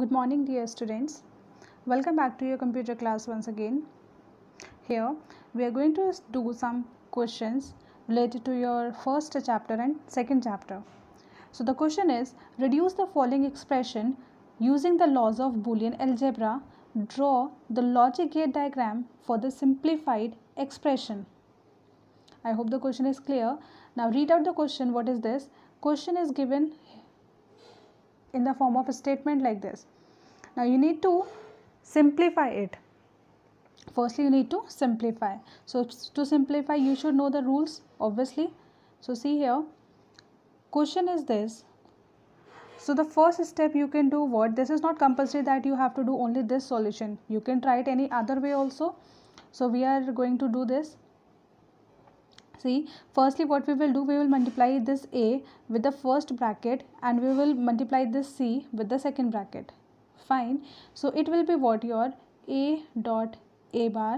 good morning dear students welcome back to your computer class once again here we are going to do some questions related to your first chapter and second chapter so the question is reduce the following expression using the laws of boolean algebra draw the logic gate diagram for the simplified expression i hope the question is clear now read out the question what is this question is given in the form of a statement like this. Now you need to simplify it. Firstly, you need to simplify. So to simplify, you should know the rules obviously. So see here, question is this. So the first step you can do what? This is not compulsory that you have to do only this solution. You can try it any other way also. So we are going to do this see firstly what we will do we will multiply this a with the first bracket and we will multiply this c with the second bracket fine so it will be what your a dot a bar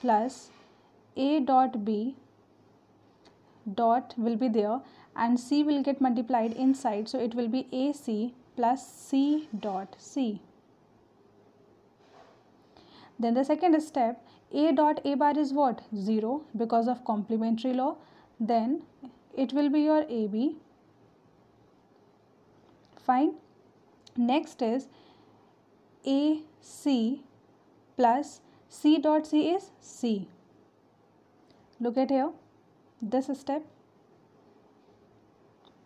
plus a dot b dot will be there and c will get multiplied inside so it will be ac plus c dot c then the second step, A dot A bar is what? 0 because of complementary law. Then it will be your AB. Fine. Next is AC plus C dot C is C. Look at here, this step.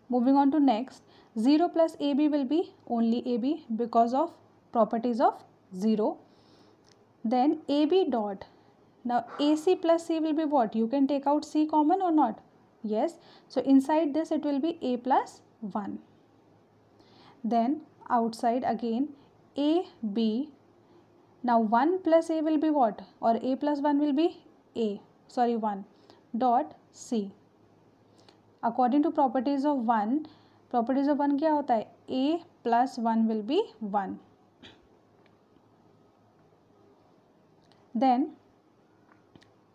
Moving on to next, 0 plus AB will be only AB because of properties of 0 then AB dot. Now AC plus C will be what? You can take out C common or not? Yes. So inside this it will be A plus 1. Then outside again AB. Now 1 plus A will be what? Or A plus 1 will be A. Sorry 1 dot C. According to properties of 1, properties of 1 क्या होता है? A plus 1 will be 1. then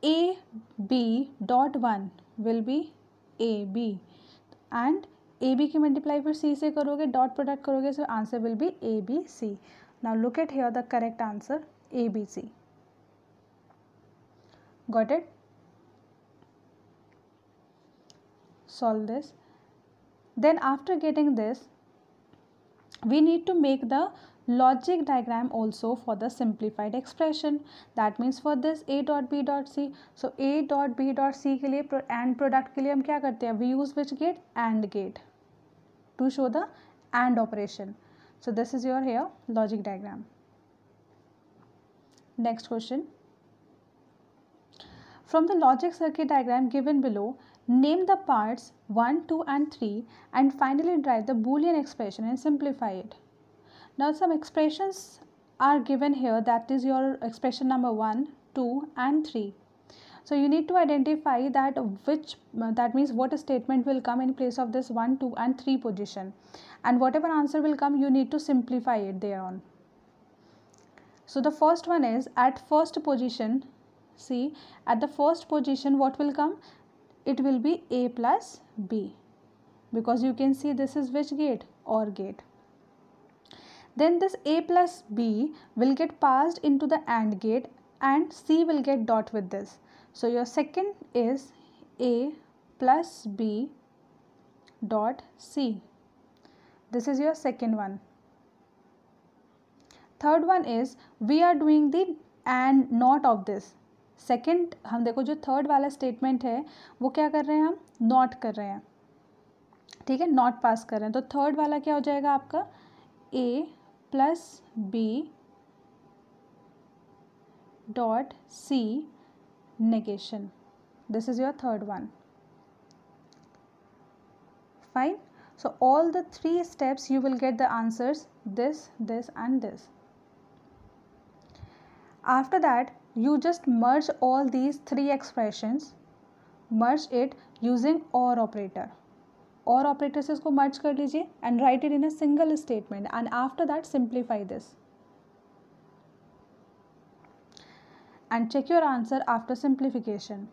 a b dot 1 will be a b and A B की multiply फिर C से करोगे dot product करोगे so answer will be A B C now look at here the correct answer A B C got it solve this then after getting this we need to make the logic diagram also for the simplified expression that means for this a dot b dot c so a dot b dot c के लिए and product के लिए हम क्या करते हैं we use which gate and gate to show the and operation so this is your here logic diagram next question from the logic circuit diagram given below name the parts 1 2 and 3 and finally derive the boolean expression and simplify it now some expressions are given here that is your expression number 1, 2 and 3. So you need to identify that which that means what statement will come in place of this 1, 2 and 3 position and whatever answer will come you need to simplify it thereon. So the first one is at first position see at the first position what will come it will be a plus b because you can see this is which gate or gate then this a plus b will get passed into the AND gate and c will get dot with this. So your second is a plus b dot c. This is your second one. Third one is we are doing the and not of this. Second हम देखो जो third वाला statement है वो क्या कर रहे हैं हम नॉट कर रहे हैं ठीक है नॉट पास कर रहे हैं तो थर्ड वाला क्या हो जाएगा आपका A plus b dot c negation. This is your third one. Fine. So all the three steps you will get the answers this, this and this. After that you just merge all these three expressions, merge it using OR operator. और operators को merge कर लीजिए and write it in a single statement and after that simplify this and check your answer after simplification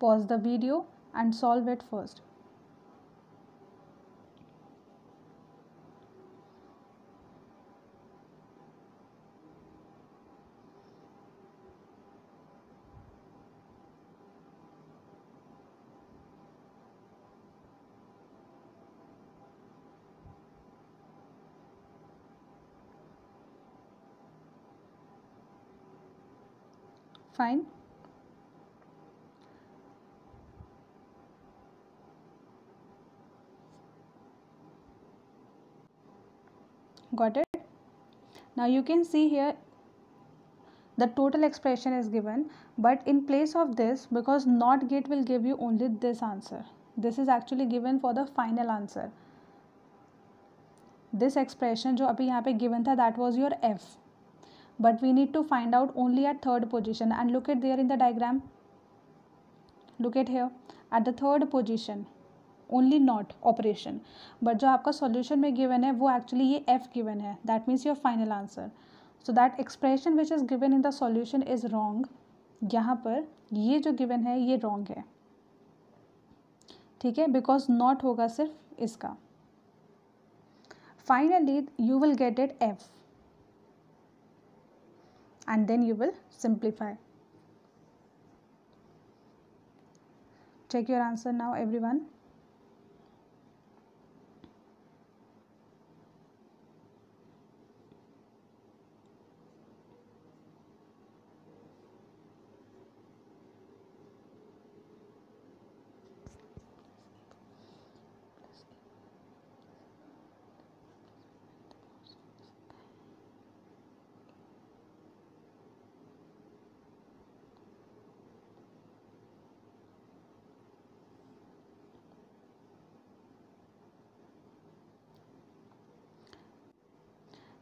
pause the video and solve it first fine got it now you can see here the total expression is given but in place of this because not gate will give you only this answer this is actually given for the final answer this expression जो अभी यहाँ पे given था that was your f but we need to find out only at third position and look at there in the diagram look at here at the third position only not operation but जो आपका solution में given है वो actually ये F given है that means your final answer so that expression which is given in the solution is wrong यहाँ पर ये जो गिवन है ये रॉन्ग है ठीक है बिकॉज नॉट होगा सिर्फ इसका finally you will get it F and then you will simplify check your answer now everyone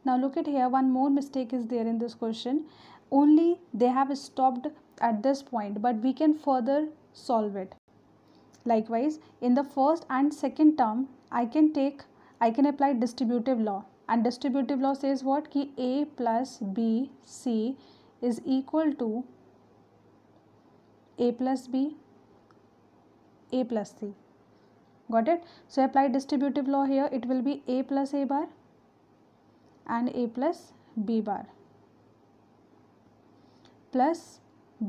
now look at here one more mistake is there in this question only they have stopped at this point but we can further solve it likewise in the first and second term i can take i can apply distributive law and distributive law says what ki a plus b c is equal to a plus b a plus c got it so apply distributive law here it will be a plus a bar and a plus b bar plus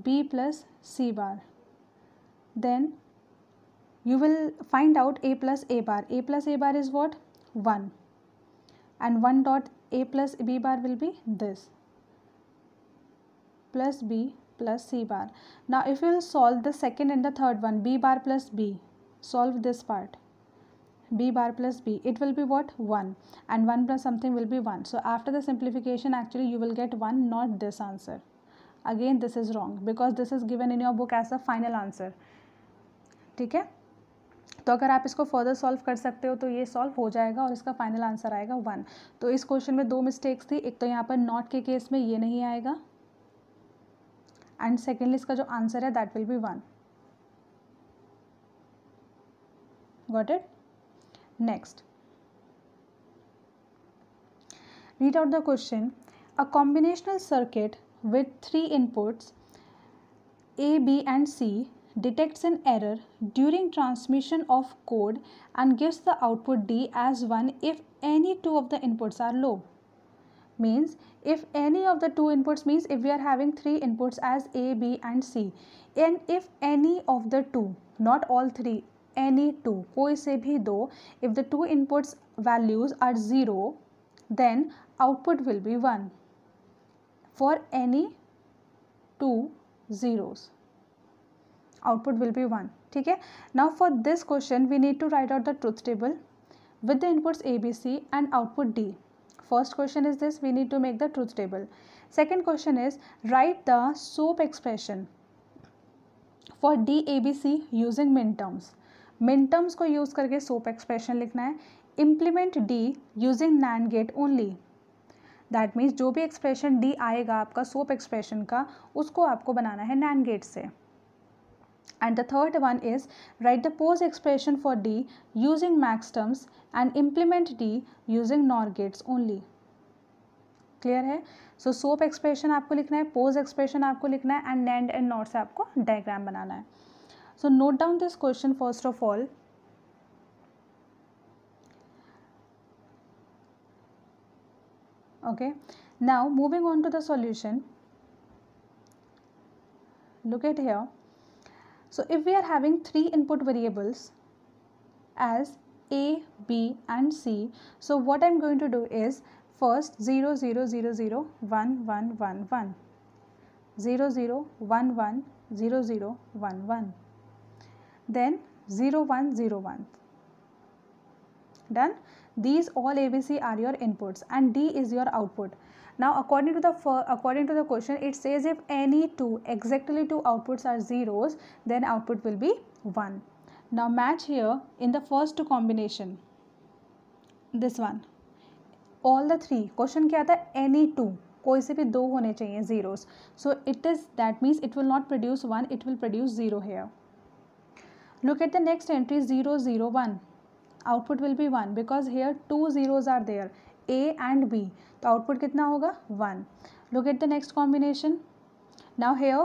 b plus c bar then you will find out a plus a bar a plus a bar is what 1 and 1 dot a plus b bar will be this plus b plus c bar now if you will solve the second and the third one b bar plus b solve this part b bar plus b it will be what 1 and 1 plus something will be 1 so after the simplification actually you will get 1 not this answer again this is wrong because this is given in your book as a final answer theek hai तो अगर आप इसको further solve कर सकते हो तो ये solve हो जाएगा और इसका फाइनल आंसर आएगा वन तो इस क्वेश्चन में दो मिस्टेक्स थी एक तो यहाँ पर नॉट के केस में ये नहीं आएगा एंड सेकेंडली इसका जो आंसर है that will be one got it Next, read out the question. A combinational circuit with three inputs A, B and C detects an error during transmission of code and gives the output D as 1 if any two of the inputs are low. Means if any of the two inputs means if we are having three inputs as A, B and C and if any of the two not all three any two कोई से भी दो if the two inputs values are zero then output will be one for any two zeros output will be one ठीक है now for this question we need to write out the truth table with the inputs a b c and output d first question is this we need to make the truth table second question is write the soap expression for d a b c using min terms min terms को use करके SOP expression लिखना है implement D using NAND gate only that means जो भी expression D आएगा आपका soap expression का उसको आपको बनाना है नैंड गेट से and the third one is write the POS expression for D using max terms and implement D using NOR gates only clear है सो सोप एक्सप्रेशन आपको लिखना है पोज एक्सप्रेशन आपको लिखना है एंड नैंड एंड नॉट से आपको diagram बनाना है So note down this question first of all. Okay, now moving on to the solution. Look at here. So if we are having three input variables as A, B and C, so what I'm going to do is first 0, 0, 0, 0, 1, 1, 1, 1, 0, 0, 1, 1, 0, 0, 1, 1 then 0101 done these all abc are your inputs and d is your output now according to the according to the question it says if any two exactly two outputs are zeros then output will be 1 now match here in the first two combination this one all the three question kya tha any two कोई से भी दो होने चाहिए zeros. So it is that means it will not produce one. It will produce zero here. look at the next entry 001 output will be 1 because here two zeros are there a and b तो output कितना होगा 1 look at the next combination now here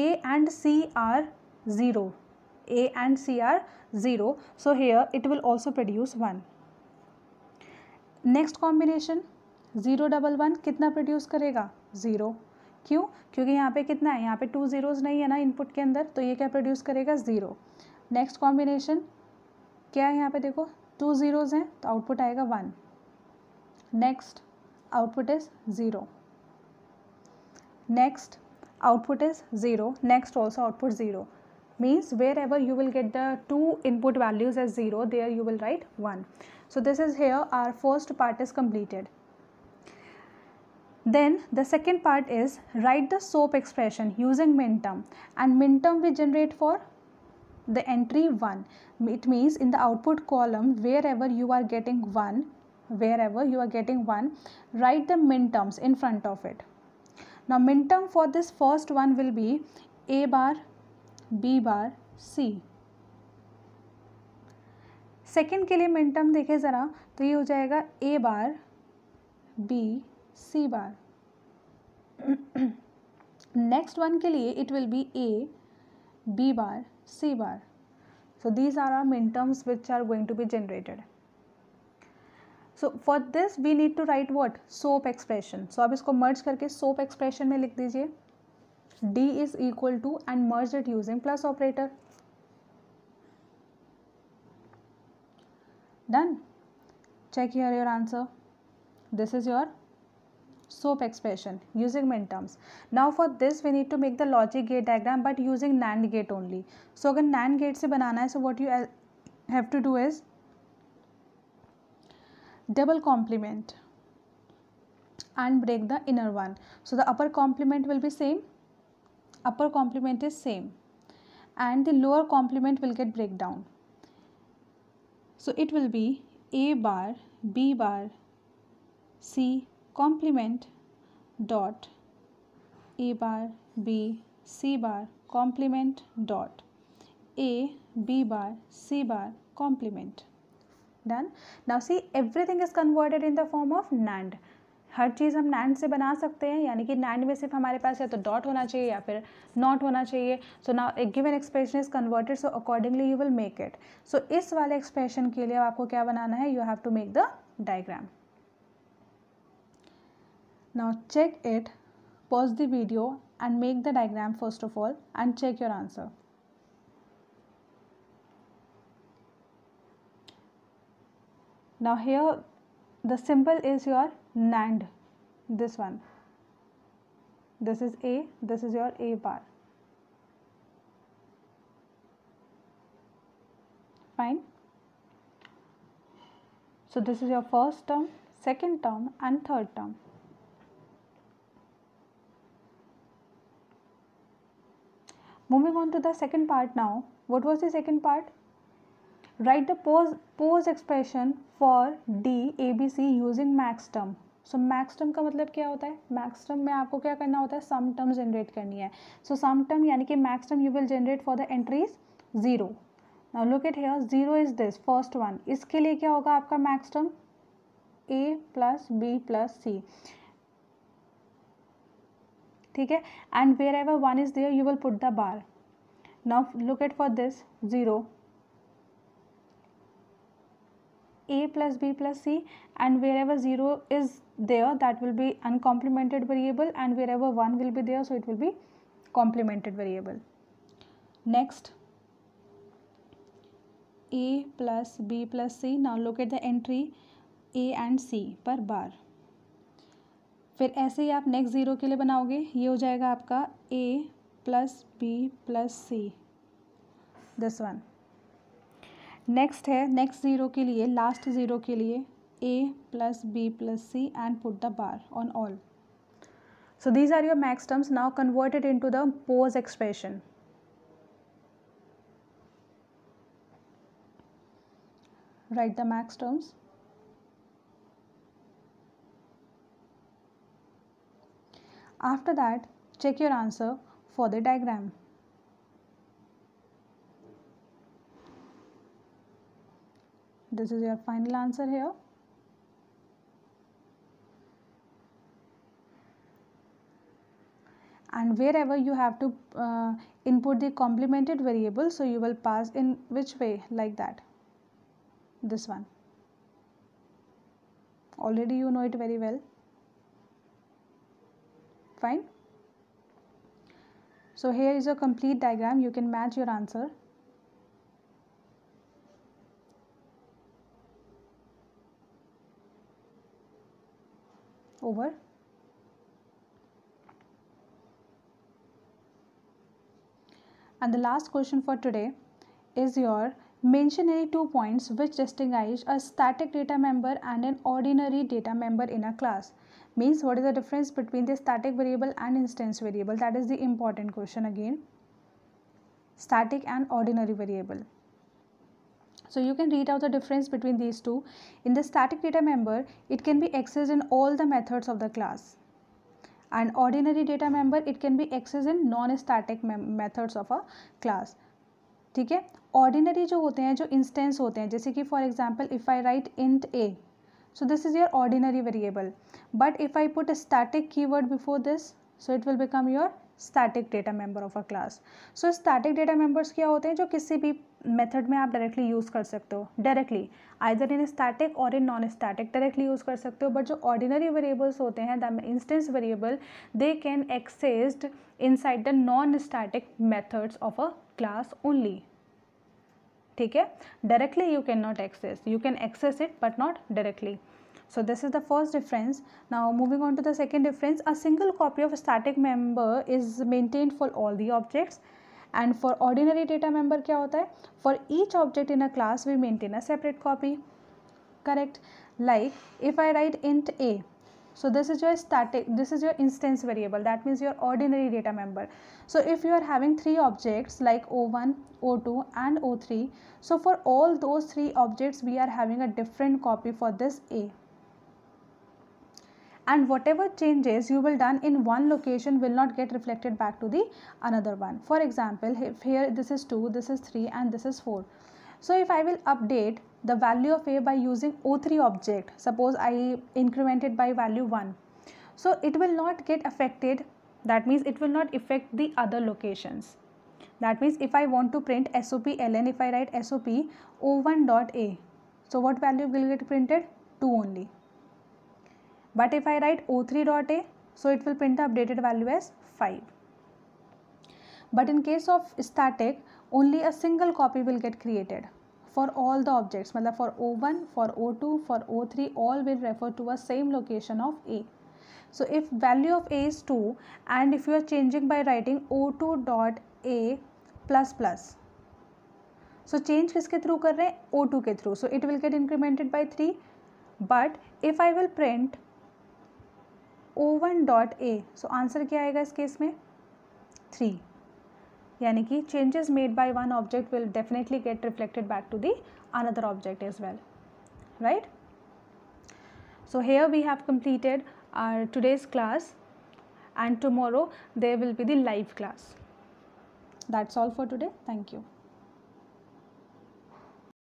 a and c are 0 a and c are 0 so here it will also produce 1 next combination zero double one कितना produce करेगा zero क्यों क्योंकि यहाँ पे कितना है यहाँ पे टू ज़ीरोज़ नहीं है ना इनपुट के अंदर तो ये क्या प्रोड्यूस करेगा ज़ीरो Next combination, क्या है यहाँ पे देखो टू ज़ीरोज़ output तो आउटपुट आएगा one next output is next output is 0 next also output 0 means wherever you will get the two input values as 0 there you will write 1 so this is here our first part is completed then the second part is write the SOAP expression using minterm and minterm we generate for the entry 1 it means in the output column wherever you are getting 1 wherever you are getting 1 write the min terms in front of it now min term for this first one will be a bar b bar c second के लिए minterm देखें ज़रा तो ये हो जाएगा A bar B C bar next one के लिए it will be A B bar c bar so these are our min terms which are going to be generated so for this we need to write what soap expression so आप इसको merge करके soap expression में लिख दीजिए d is equal to and merge it using plus operator done check here your answer this is your SOAP expression using min terms. Now for this we need to make the logic gate diagram but using NAND gate only. So again NAND gate से बनाना है so what you have to do is double complement and break the inner one. So the upper complement will be same, upper complement is same and the lower complement will get breakdown. So it will be A bar, B bar, C complement dot A bar B C bar complement dot A B bar C bar complement done now see everything is converted in the form of NAND हर चीज़ हम NAND से बना सकते हैं यानी कि NAND में सिर्फ हमारे पास या तो डॉट होना चाहिए या फिर नॉट होना चाहिए so now a given expression is converted so accordingly you will make it so इस वाले एक्सप्रेशन के लिए आपको क्या बनाना है you have to make the diagram Now check it, pause the video and make the diagram first of all and check your answer. Now here the symbol is your NAND, this one. This is A, this is your A bar. Fine. So this is your first term, second term and third term. Moving on to the second part now what was the second part write the POS POS expression for D A B C using maxterm so max term का मतलब क्या होता है max term में आपको क्या करना होता है सम टर्म जनरेट करनी है सो सम टर्म यानी कि max term you will generate for the entries zero now look it here zero is this first one इसके लिए क्या होगा आपका max term A plus B plus C ठीक है and wherever one is there you will put the bar now look at for this 0 a plus b plus c and wherever 0 is there that will be uncomplemented variable and wherever 1 will be there so it will be complemented variable next a plus b plus c now look at the entry a and c per bar फिर ऐसे ही आप next zero के लिए बनाओगे ये हो जाएगा आपका A plus B plus C this one next है नेक्स्ट ज़ीरो के लिए लास्ट ज़ीरो के लिए A plus B plus C and put the bar on all so these are your max terms now converted into the POS expression write the max terms After that, check your answer for the diagram. This is your final answer here. and wherever you have to uh, input the complemented variable so you will pass in which way like that this one already you know it very well fine so here is a complete diagram you can match your answer over and the last question for today is your mention any two points which distinguish a static data member and an ordinary data member in a class means what is the difference between the static variable and instance variable that is the important question again static and ordinary variable so you can read out the difference between these two. In the static data member, it can be accessed in all the methods of the class. And ordinary data member, it can be accessed in non-static methods of a class. ठीक है ordinary जो होते हैं जो instance होते हैं जैसे कि for example if I write int A so this is your ordinary variable but if i put a static keyword before this so it will become your static data member of a class so static data members क्या होते हैं जो किसी भी method में आप directly use कर सकते हो डायरेक्टली आइदर इन स्टैटिक और in non static directly use कर सकते हो बट जो ऑर्डिनरी वेरिएबल्स होते हैं the instance variable they can accessed inside the non static methods of a class only ठीक है directly you can not access you can access it but not so this is the first difference now moving on to the second difference a single copy of static member is maintained for all the objects and for ordinary data member क्या होता for each object in a class we maintain a separate copy correct like if I write int a so this is your static this is your instance variable that means your ordinary data member so if you are having three objects like o1 o2 and o3 so for all those three objects we are having a different copy for this a and whatever changes you will done in one location will not get reflected back to the another one for example if here this is 2 this is 3 and this is 4 so if i will update the value of a by using O3 object. Suppose I increment it by value 1. So it will not get affected. That means it will not affect the other locations. That means if I want to print SOP LN, if I write SOP O1 dot A. So what value will get printed? 2 only. But if I write O3 dot A, so it will print the updated value as 5. But in case of static, only a single copy will get created for all the objects मतलब for O one for O two for O three all will refer to a same location of A so if value of A is two and if you are changing by writing O two dot A plus plus so change किसके through कर रहे हैं O two के through so it will get incremented by three but if I will print O one dot A so answer क्या आएगा इस case में three यानी कि changes made by one object will definitely get reflected back to the another object as well right so here we have completed our today's class and tomorrow there will be the live class that's all for today thank you